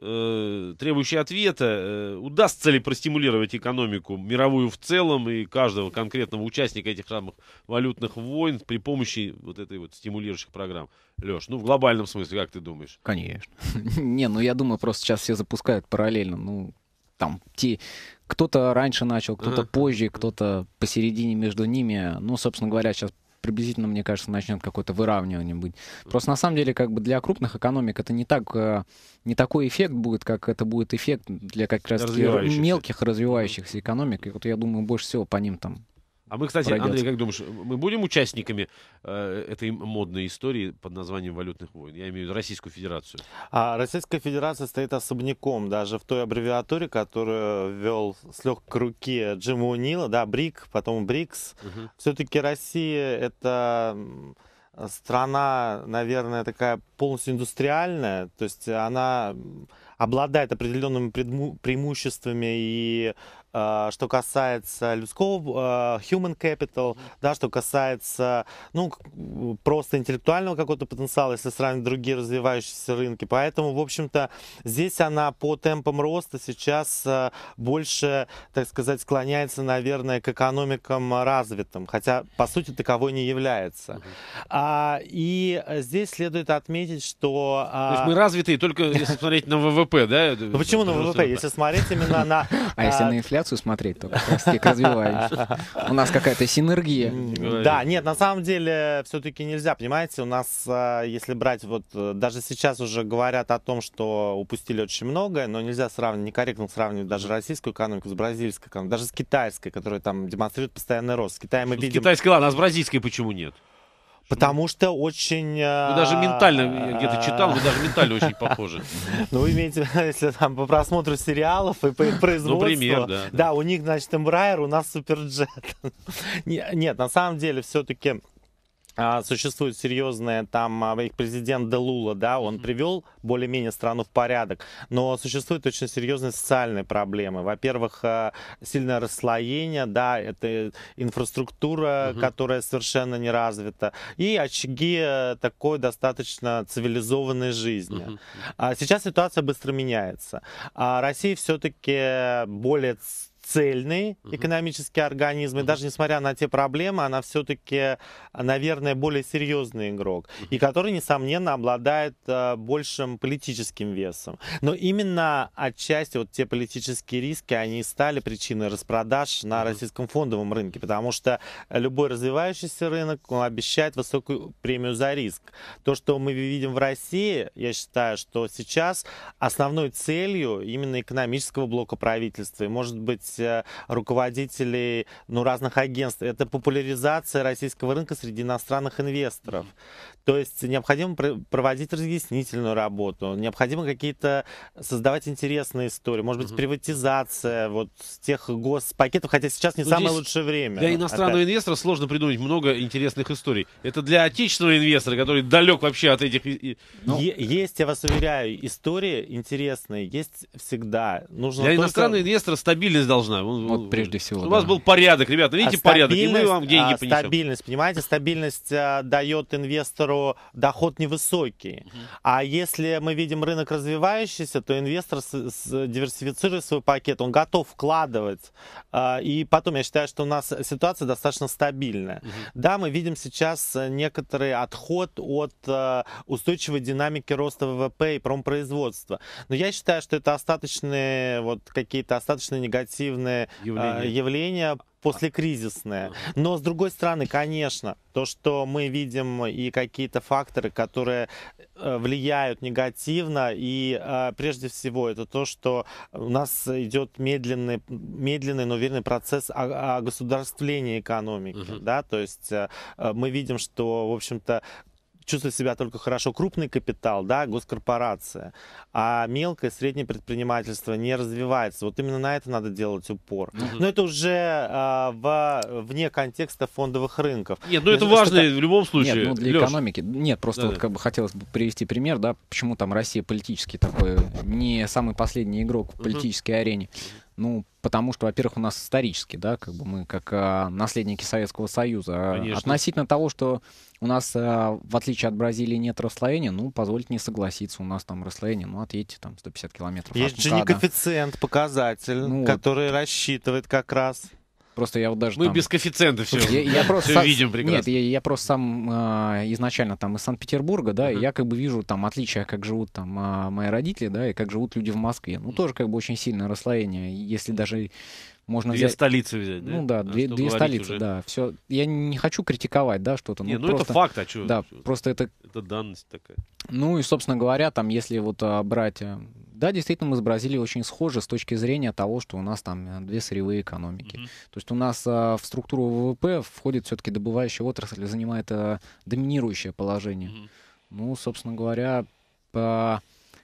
Э, требующий ответа, э, удастся ли простимулировать экономику мировую в целом и каждого конкретного участника этих самых валютных войн при помощи вот этой вот стимулирующих программ. Леш, ну в глобальном смысле, как ты думаешь? Конечно. Не, ну я думаю, просто сейчас все запускают параллельно. Ну, там, те, кто-то раньше начал, кто-то ага. позже, кто-то посередине между ними. Ну, собственно говоря, сейчас приблизительно, мне кажется, начнет какое-то выравнивание быть. Просто на самом деле, как бы для крупных экономик это не так, э, не такой эффект будет, как это будет эффект для как раз мелких развивающихся экономик. И вот я думаю, больше всего по ним там а мы, кстати, пройдется. Андрей, как думаешь, мы будем участниками э, этой модной истории под названием валютных войн? Я имею в виду Российскую Федерацию. А Российская Федерация стоит особняком даже в той аббревиатуре, которую ввел с легкой руки Джима Унила, да, БРИК, потом БРИКС. Угу. Все-таки Россия это страна, наверное, такая полностью индустриальная, то есть она обладает определенными преимуществами и Э, что касается людского э, human capital, да, что касается ну, просто интеллектуального какого-то потенциала, если сравнить другие развивающиеся рынки. Поэтому, в общем-то, здесь она по темпам роста сейчас э, больше, так сказать, склоняется, наверное, к экономикам развитым, хотя, по сути, таковой не является. А, и здесь следует отметить, что... А, То есть мы развитые только если смотреть на ВВП, да? Ну, почему на ВВП? Если смотреть именно на... А если а, на инфляцию? трансляцию смотреть только, как развиваемся. У нас какая-то синергия. Да, нет, на самом деле все-таки нельзя, понимаете, у нас, а, если брать, вот э, даже сейчас уже говорят о том, что упустили очень многое, но нельзя сравнивать, некорректно сравнивать даже российскую экономику с бразильской, экономикой, даже с китайской, которая там демонстрирует постоянный рост. С Китаем мы видим... Китайская, ладно, а с бразильской почему нет? Потому что очень... Вы ну, а, даже ментально, я где-то а, читал, вы даже ментально очень похожи. Ну, имеете, если там по просмотру сериалов и по их ну, производству. Например, да. Да, у них, значит, Эмбрайер, у нас Суперджет. Нет, на самом деле, все-таки а, существует серьезная, там, а, их президент Делула, да, он привел более-менее страну в порядок, но существуют очень серьезные социальные проблемы. Во-первых, а, сильное расслоение, да, это инфраструктура, угу. которая совершенно не развита, и очаги э, такой достаточно цивилизованной жизни. Угу. Сейчас ситуация быстро меняется. Россия все-таки э, более цельный экономический организм и даже несмотря на те проблемы, она все-таки, наверное, более серьезный игрок, и который, несомненно, обладает э, большим политическим весом. Но именно отчасти вот те политические риски, они стали причиной распродаж на российском фондовом рынке, потому что любой развивающийся рынок обещает высокую премию за риск. То, что мы видим в России, я считаю, что сейчас основной целью именно экономического блока правительства, и, может быть, Э, руководителей ну, разных агентств. Это популяризация российского рынка среди иностранных инвесторов. То есть необходимо проводить разъяснительную работу, необходимо какие-то создавать интересные истории, может быть, угу. приватизация вот тех госпакетов, хотя сейчас не ну, самое лучшее время. Для иностранного опять. инвестора сложно придумать много интересных историй. Это для отечественного инвестора, который далек вообще от этих... Ну. есть, я вас уверяю, истории интересные, есть всегда. Нужно для только... иностранного инвестора стабильность должна знаю Вот прежде всего. У да. вас был порядок, ребята, видите а порядок, и мы вам деньги а понесем. Стабильность, понимаете, стабильность э, дает инвестору доход невысокий. А если мы видим рынок развивающийся, то инвестор диверсифицирует свой пакет, он готов вкладывать. А, и потом, я считаю, что у нас ситуация достаточно стабильная. Да, мы видим сейчас некоторый отход от э, устойчивой динамики роста ВВП и промпроизводства. Но я считаю, что это остаточные, вот какие-то остаточные негативы негативное а, явление, явление послекризисное. Но с другой стороны, конечно, то, что мы видим и какие-то факторы, которые э, влияют негативно, и а, прежде всего это то, что у нас идет медленный, медленный но верный процесс государствления экономики, угу. да, то есть э, мы видим, что, в общем-то, чувствует себя только хорошо крупный капитал, да, госкорпорация, а мелкое среднее предпринимательство не развивается. Вот именно на это надо делать упор. Угу. Но это уже а, в, вне контекста фондовых рынков. Нет, ну это, это важно в любом случае. Нет, ну для Леш. экономики. Нет, просто да, вот как бы хотелось бы привести пример, да, почему там Россия политически такой не самый последний игрок в политической угу. арене. Ну, потому что, во-первых, у нас исторически, да, как бы мы как а, наследники Советского Союза. А, Конечно. Относительно того, что у нас, а, в отличие от Бразилии, нет расслоения, ну, позвольте не согласиться, у нас там расслоение, ну, отъедьте там 150 километров. Есть же а, не коэффициент, показатель, ну, который вот. рассчитывает как раз. Просто я вот даже Мы там... без коэффициента все, я, я просто все сам... видим прекрасно. Нет, я, я просто сам э, изначально там из Санкт-Петербурга, да, uh-huh. и я как бы вижу там отличия, как живут там э, мои родители, да, и как живут люди в Москве. Ну, тоже как бы очень сильное расслоение. Если даже можно две взять... столицы взять, Ну да, две, две столицы, уже... да. Все. Я не хочу критиковать, да, что-то. Не, ну, ну просто... это факт, а что? Да, просто это... Это данность такая. Ну и, собственно говоря, там, если вот а, брать да, действительно, мы с Бразилией очень схожи с точки зрения того, что у нас там э, две сырьевые экономики. Mm-hmm. То есть у нас а, в структуру ВВП входит все-таки добывающая отрасль, занимает а, доминирующее положение. Mm-hmm. Ну, собственно говоря, по...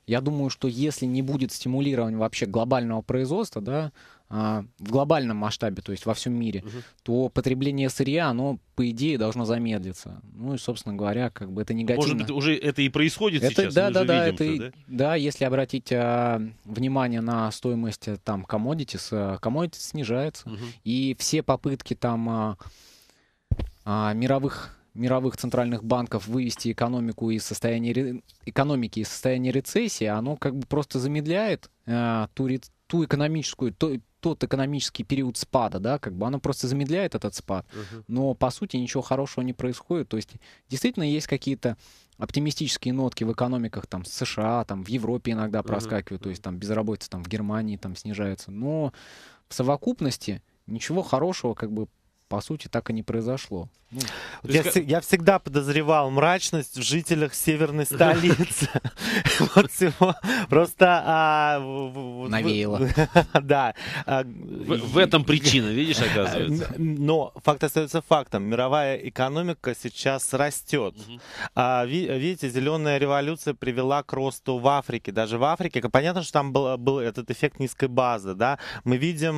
я думаю, что если не будет стимулирования вообще глобального производства, да, а, в глобальном масштабе, то есть во всем мире, угу. то потребление сырья, оно, по идее, должно замедлиться. Ну и, собственно говоря, как бы это негативно. Может быть, уже это и происходит это, сейчас? Да, да, да, это, да? да, если обратить а, внимание на стоимость э, там commodities, а, commodities снижается. Угу. И все попытки там а, а, мировых мировых центральных банков вывести экономику из состояния экономики из состояния рецессии, оно как бы просто замедляет э, а, ту, ту экономическую, то, тот экономический период спада, да, как бы оно просто замедляет этот спад, uh-huh. но по сути ничего хорошего не происходит. То есть действительно есть какие-то оптимистические нотки в экономиках там США, там в Европе иногда проскакивают, uh-huh. то есть там безработица там в Германии там снижается, но в совокупности ничего хорошего как бы по сути, так и не произошло. Ну, я, есть... я всегда подозревал мрачность в жителях северной столицы. вот всего Просто... А, Навеяло. Да. А, в этом причина, видишь, оказывается. Но факт остается фактом. Мировая экономика сейчас растет. А, видите, зеленая революция привела к росту в Африке. Даже в Африке, понятно, что там был этот эффект низкой базы, да. Мы видим,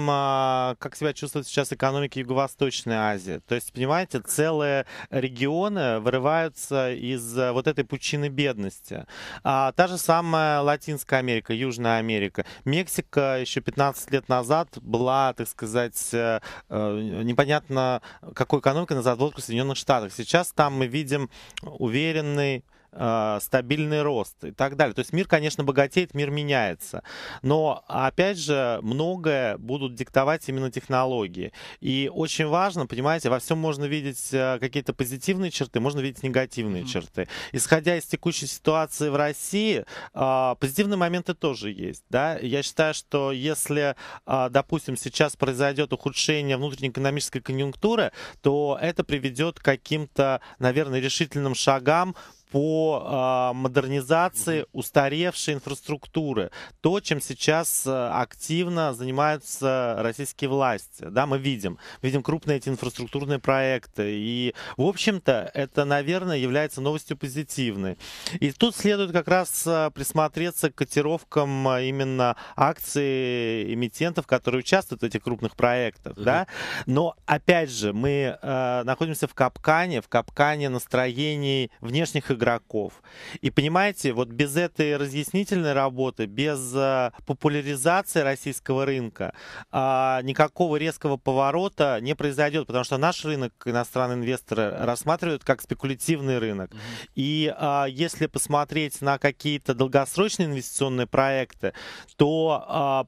как себя чувствует сейчас экономика Юго-Восточной Юго-Восточная Азия. То есть, понимаете, целые регионы вырываются из э, вот этой пучины бедности. А, та же самая Латинская Америка, Южная Америка. Мексика еще 15 лет назад была, так сказать, э, э, непонятно какой экономикой на задводку Соединенных Штатов. Сейчас там мы видим уверенный Э, стабильный рост и так далее. То есть мир, конечно, богатеет, мир меняется. Но, опять же, многое будут диктовать именно технологии. И очень важно, понимаете, во всем можно видеть э, какие-то позитивные черты, можно видеть негативные mm-hmm. черты. Исходя из текущей ситуации в России, э, позитивные моменты тоже есть. Да? Я считаю, что если, допустим, сейчас произойдет ухудшение внутренней экономической конъюнктуры, то это приведет к каким-то, наверное, решительным шагам по а, модернизации устаревшей инфраструктуры. То, чем сейчас э, активно занимаются российские власти. Да, мы видим. Видим крупные эти инфраструктурные проекты. И, в общем-то, это, наверное, является новостью позитивной. И тут следует как раз э, присмотреться к котировкам э, именно акций эмитентов, которые участвуют в этих крупных проектах. Mm-hmm. Да? Но, опять же, мы э, находимся в капкане, в капкане настроений внешних игроков игроков. И понимаете, вот без этой разъяснительной работы, без э, популяризации российского рынка а, никакого резкого поворота не произойдет, потому что наш рынок иностранные инвесторы рассматривают как спекулятивный рынок. Mm-hmm. И а, если посмотреть на какие-то долгосрочные инвестиционные проекты, то а,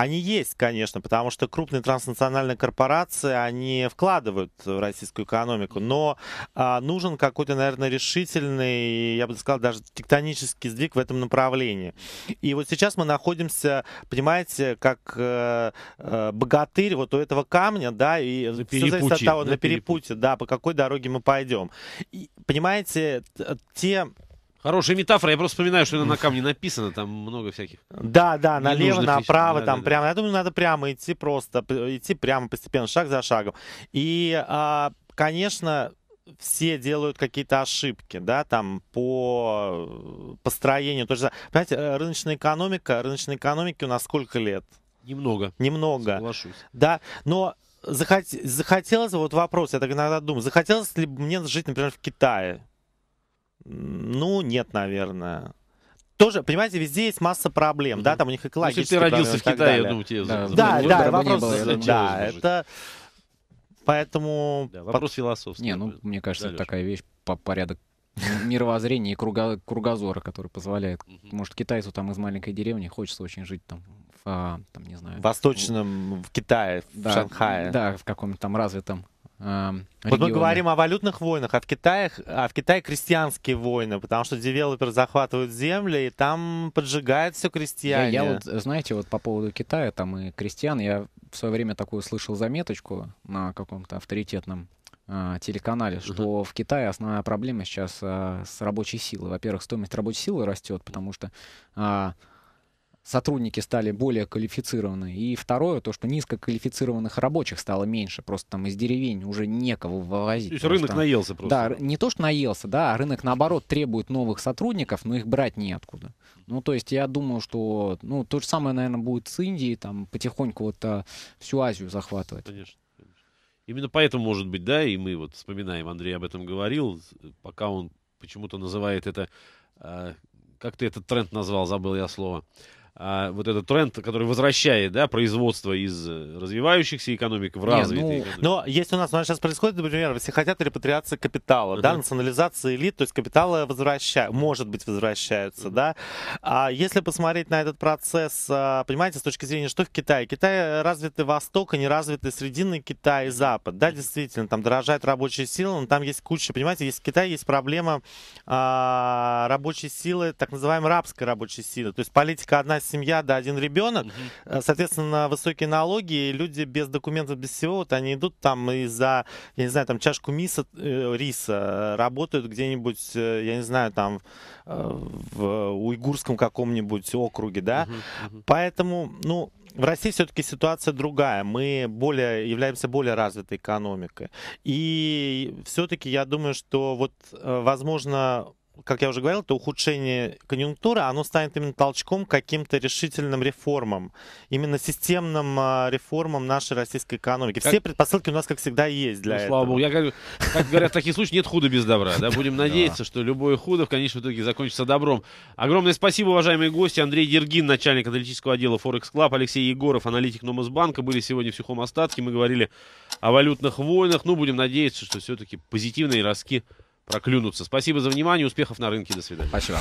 они есть, конечно, потому что крупные транснациональные корпорации, они вкладывают в российскую экономику, но а, нужен какой-то, наверное, решительный, я бы сказал, даже тектонический сдвиг в этом направлении. И вот сейчас мы находимся, понимаете, как э, э богатырь вот у этого камня, да, и на все зависит от того, на, на перепуте, перепуте, да, по какой дороге мы пойдем. И, понимаете, те Хорошая метафора. Я просто вспоминаю, что на камне написано, там много всяких. Да, да, налево, направо, да, там да, прямо. Да. Я думаю, надо прямо идти просто, идти прямо постепенно, шаг за шагом. И, а, конечно, все делают какие-то ошибки, да, там по построению. То же, понимаете, э, рыночная экономика, рыночной экономике у нас сколько лет? Немного. Немного. Соглашусь. Да, но захот... захотелось, вот вопрос, я так иногда думаю, захотелось ли мне жить, например, в Китае? Ну, нет, наверное тоже, понимаете, везде есть масса проблем, mm да, там у них экологические ну, Если ты родился в Китае, я думаю, тебе... Да, да, да, вопрос, было, э, да, да это... Поэтому... Да, вопрос философский. Не, ну, мне кажется, это такая вещь, по порядок мировоззрения и круга, кругозора, который позволяет, может, китайцу там из маленькой деревни хочется очень жить там в, а, там, не знаю... В восточном, в, Китае, в да, Шанхае. Да, в каком нибудь там развитом регионе. Эм, вот мы говорим о валютных войнах, а в Китае, а в Китае крестьянские войны, потому что девелоперы захватывают земли, и там поджигают все крестьяне. Я, я вот, знаете, вот по поводу Китая, там и крестьян, я в свое время такую слышал заметочку на каком-то авторитетном а, телеканале, что uh в Китае основная проблема сейчас а, с рабочей силой. Во-первых, стоимость рабочей силы растет, потому что а, сотрудники стали более квалифицированы. И второе, то, что низкоквалифицированных рабочих стало меньше. Просто там из деревень уже некого вывозить. То есть просто. рынок наелся просто. Да, не то, что наелся, да, а рынок, наоборот, требует новых сотрудников, но их брать неоткуда. Ну, то есть я думаю, что ну, то же самое, наверное, будет с Индией, там потихоньку вот а, всю Азию захватывать. Конечно. Именно поэтому, может быть, да, и мы вот вспоминаем, Андрей об этом говорил, пока он почему-то называет это, э, как ты этот тренд назвал, забыл я слово, а, вот этот тренд, который возвращает да, производство из э, развивающихся экономик в развитые. Не, ну, экономики. но если у нас, у нас сейчас происходит, например, все хотят репатриации капитала, uh-huh. да, национализации, элит, то есть капиталы возвращают, может быть, возвращаются, uh-huh. да. А если посмотреть на этот процесс, а, понимаете, с точки зрения, что в Китае? Китай э, развитый Восток, а не развитый Срединный Китай и Запад, да, действительно, там дорожает рабочая сила, но там есть куча, понимаете, есть в Китае есть проблема а, рабочей силы, так называемой рабской рабочей силы, то есть политика одна семья, да, один ребенок, угу. соответственно, высокие налоги, и люди без документов, без всего, вот они идут там и за, я не знаю, там чашку миса, э, риса, э, работают где-нибудь, э, я не знаю, там в уйгурском каком-нибудь округе, да, угу, угу. поэтому, ну, в России все-таки ситуация другая. Мы более, являемся более развитой экономикой. И все-таки я думаю, что вот, возможно, как я уже говорил, это ухудшение конъюнктуры, оно станет именно толчком к каким-то решительным реформам, именно системным а, реформам нашей российской экономики. Как... Все предпосылки у нас, как всегда, есть для ну, этого. Слава богу. Я, как, как говорят, в таких случаях нет худа без добра. Да? Будем надеяться, что любое худо в конечном итоге закончится добром. Огромное спасибо, уважаемые гости. Андрей Дергин, начальник аналитического отдела Forex Club, Алексей Егоров, аналитик Номосбанка, были сегодня в сухом остатке. Мы говорили о валютных войнах. Ну, будем надеяться, что все-таки позитивные ростки Проклюнуться. Спасибо за внимание, успехов на рынке, до свидания. Спасибо.